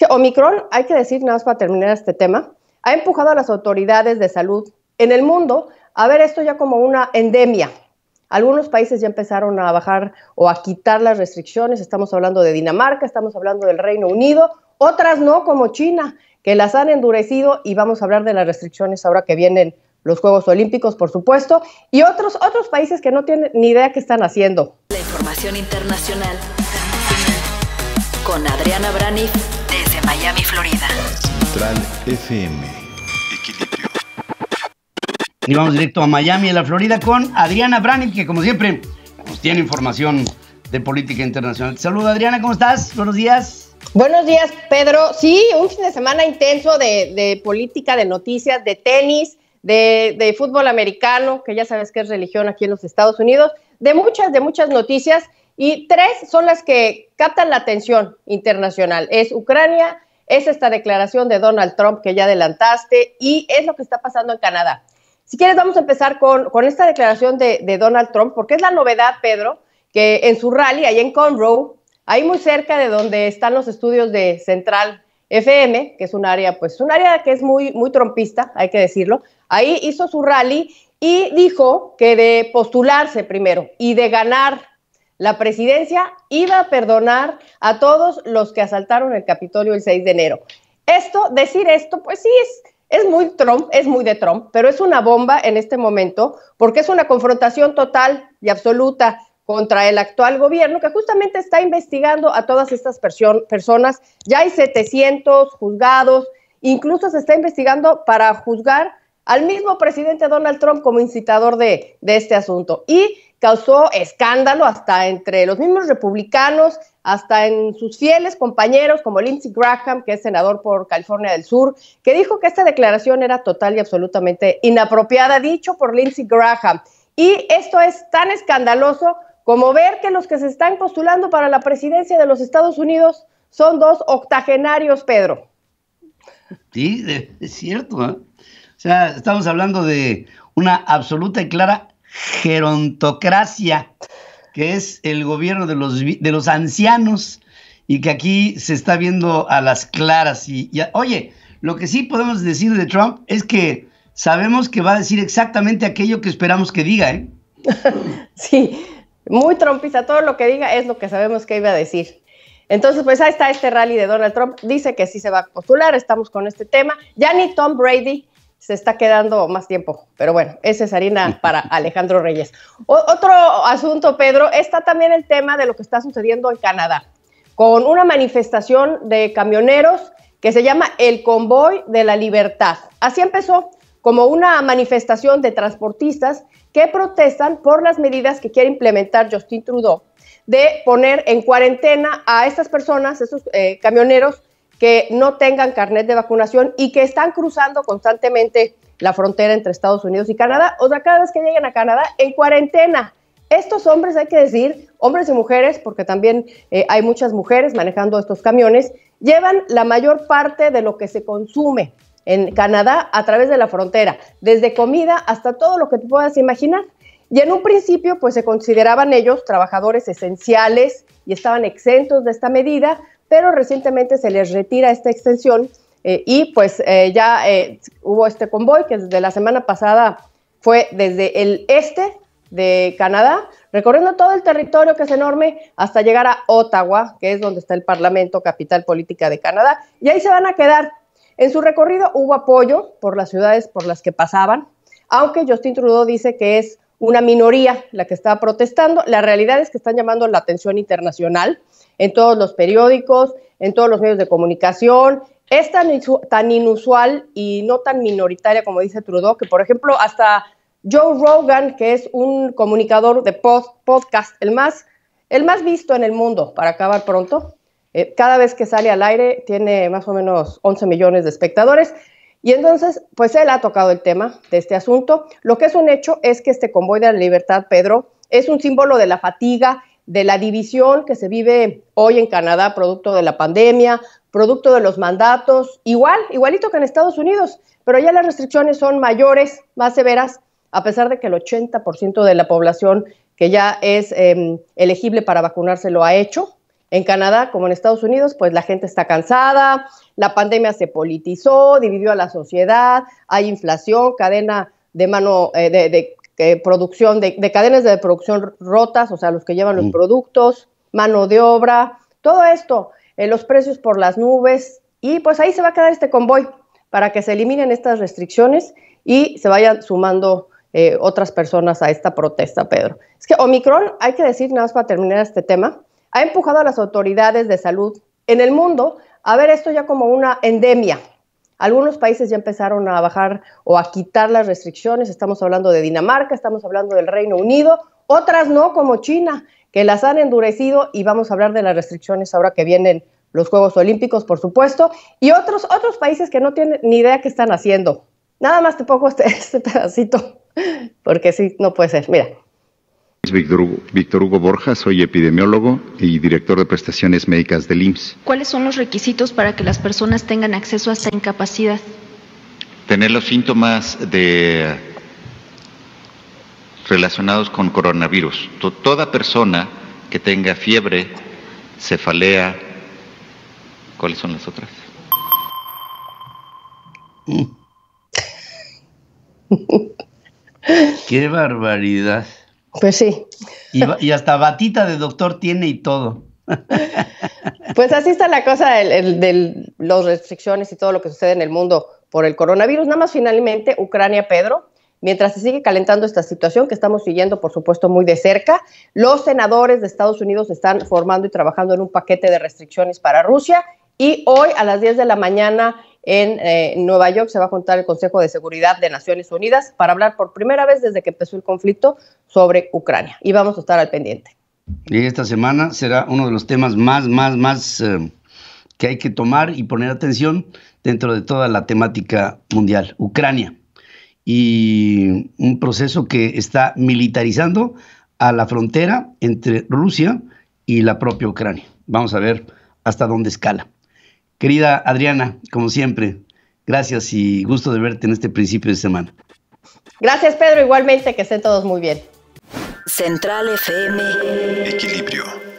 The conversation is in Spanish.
que Omicron, hay que decir nada más para terminar este tema, ha empujado a las autoridades de salud en el mundo a ver esto ya como una endemia. Algunos países ya empezaron a bajar o a quitar las restricciones, estamos hablando de Dinamarca, estamos hablando del Reino Unido, otras no, como China, que las han endurecido y vamos a hablar de las restricciones ahora que vienen los Juegos Olímpicos, por supuesto, y otros, otros países que no tienen ni idea qué están haciendo. La información internacional con Adriana Brani Miami, Florida. Central FM. Equilibrio. Y vamos directo a Miami, a la Florida, con Adriana Branit, que como siempre nos pues, tiene información de política internacional. Saluda Adriana, ¿cómo estás? Buenos días. Buenos días, Pedro. Sí, un fin de semana intenso de, política, de noticias, de tenis, de, fútbol americano, que ya sabes que es religión aquí en los Estados Unidos, de muchas, de muchas noticias. Y tres son las que captan la atención internacional. Es Ucrania, es esta declaración de Donald Trump que ya adelantaste y es lo que está pasando en Canadá. Si quieres, vamos a empezar con, esta declaración de, Donald Trump, porque es la novedad, Pedro, que en su rally, ahí en Conroe, ahí muy cerca de donde están los estudios de Central FM, que es un área, pues un área que es muy, muy trompista, hay que decirlo, ahí hizo su rally y dijo que de postularse primero y de ganar la presidencia iba a perdonar a todos los que asaltaron el Capitolio el 6 de enero. Esto, decir esto, pues sí es, es muy Trump, es muy de Trump, pero es una bomba en este momento porque es una confrontación total y absoluta contra el actual gobierno que justamente está investigando a todas estas personas. Ya hay 700 juzgados, incluso se está investigando para juzgar al mismo presidente Donald Trump como incitador de, de este asunto. Y causó escándalo hasta entre los mismos republicanos, hasta en sus fieles compañeros como Lindsey Graham, que es senador por California del Sur, que dijo que esta declaración era total y absolutamente inapropiada, dicho por Lindsey Graham. Y esto es tan escandaloso como ver que los que se están postulando para la presidencia de los Estados Unidos son dos octogenarios, Pedro. Sí, es cierto. ¿eh? O sea, estamos hablando de una absoluta y clara gerontocracia, que es el gobierno de los, de los ancianos y que aquí se está viendo a las claras. Y, oye, lo que sí podemos decir de Trump es que sabemos que va a decir exactamente aquello que esperamos que diga. ¿eh? sí, muy trompista, todo lo que diga es lo que sabemos que iba a decir. Entonces, pues ahí está este rally de Donald Trump. Dice que sí se va a postular, estamos con este tema. Ya ni Tom Brady se está quedando más tiempo. Pero bueno, esa es harina para Alejandro Reyes. otro asunto, Pedro, está también el tema de lo que está sucediendo en Canadá, con una manifestación de camioneros que se llama el Convoy de la Libertad. Así empezó como una manifestación de transportistas que protestan por las medidas que quiere implementar Justin Trudeau de poner en cuarentena a estas personas, esos eh, camioneros, que no tengan carnet de vacunación y que están cruzando constantemente la frontera entre Estados Unidos y Canadá. O sea, cada vez que llegan a Canadá en cuarentena. Estos hombres, hay que decir, hombres y mujeres, porque también eh, hay muchas mujeres manejando estos camiones, llevan la mayor parte de lo que se consume en Canadá a través de la frontera, desde comida hasta todo lo que te puedas imaginar. Y en un principio, pues se consideraban ellos trabajadores esenciales y estaban exentos de esta medida, pero recientemente se les retira esta extensión eh, y pues eh, ya eh, hubo este convoy que desde la semana pasada fue desde el este de Canadá, recorriendo todo el territorio que es enorme hasta llegar a Ottawa, que es donde está el Parlamento, capital política de Canadá, y ahí se van a quedar. En su recorrido hubo apoyo por las ciudades por las que pasaban, aunque Justin Trudeau dice que es una minoría la que está protestando, la realidad es que están llamando la atención internacional en todos los periódicos, en todos los medios de comunicación. Es tan, inusual y no tan minoritaria como dice Trudeau, que por ejemplo hasta Joe Rogan, que es un comunicador de podcast, el más, el más visto en el mundo, para acabar pronto, eh, cada vez que sale al aire tiene más o menos 11 millones de espectadores. Y entonces, pues él ha tocado el tema de este asunto. Lo que es un hecho es que este convoy de la libertad, Pedro, es un símbolo de la fatiga de la división que se vive hoy en Canadá, producto de la pandemia, producto de los mandatos, igual, igualito que en Estados Unidos, pero ya las restricciones son mayores, más severas, a pesar de que el 80% de la población que ya es em, elegible para vacunarse lo ha hecho. En Canadá, como en Estados Unidos, pues la gente está cansada, la pandemia se politizó, dividió a la sociedad, hay inflación, cadena de mano eh, de producción, de, cadenas de producción rotas, o sea, los que llevan los mm. productos, mano de obra, todo esto, eh, los precios por las nubes, y pues ahí se va a quedar este convoy para que se eliminen estas restricciones y se vayan sumando eh, otras personas a esta protesta, Pedro. Es que Omicron, hay que decir nada más para terminar este tema, ha empujado a las autoridades de salud en el mundo a ver esto ya como una endemia, algunos países ya empezaron a bajar o a quitar las restricciones, estamos hablando de Dinamarca, estamos hablando del Reino Unido, otras no, como China, que las han endurecido y vamos a hablar de las restricciones ahora que vienen los Juegos Olímpicos, por supuesto, y otros, otros países que no tienen ni idea qué están haciendo. Nada más te pongo este, este pedacito, porque sí, no puede ser. Mira. Víctor Hugo, Borja, soy epidemiólogo y director de prestaciones médicas del IMSS. ¿Cuáles son los requisitos para que las personas tengan acceso a esta incapacidad? Tener los síntomas de relacionados con coronavirus. Toda persona que tenga fiebre, cefalea, ¿cuáles son las otras? Qué barbaridad. Pues sí. Y, hasta batita de doctor tiene y todo. Pues así está la cosa de las restricciones y todo lo que sucede en el mundo por el coronavirus. Nada más finalmente, Ucrania, Pedro, mientras se sigue calentando esta situación que estamos siguiendo, por supuesto, muy de cerca, los senadores de Estados Unidos están formando y trabajando en un paquete de restricciones para Rusia y hoy a las 10 de la mañana en eh, Nueva York se va a juntar el Consejo de Seguridad de Naciones Unidas para hablar por primera vez desde que empezó el conflicto sobre Ucrania. Y vamos a estar al pendiente. Y esta semana será uno de los temas más, más, más eh, que hay que tomar y poner atención dentro de toda la temática mundial, Ucrania. Y un proceso que está militarizando a la frontera entre Rusia y la propia Ucrania. Vamos a ver hasta dónde escala. Querida Adriana, como siempre, gracias y gusto de verte en este principio de semana. Gracias, Pedro. Igualmente, que estén todos muy bien. Central FM. Equilibrio.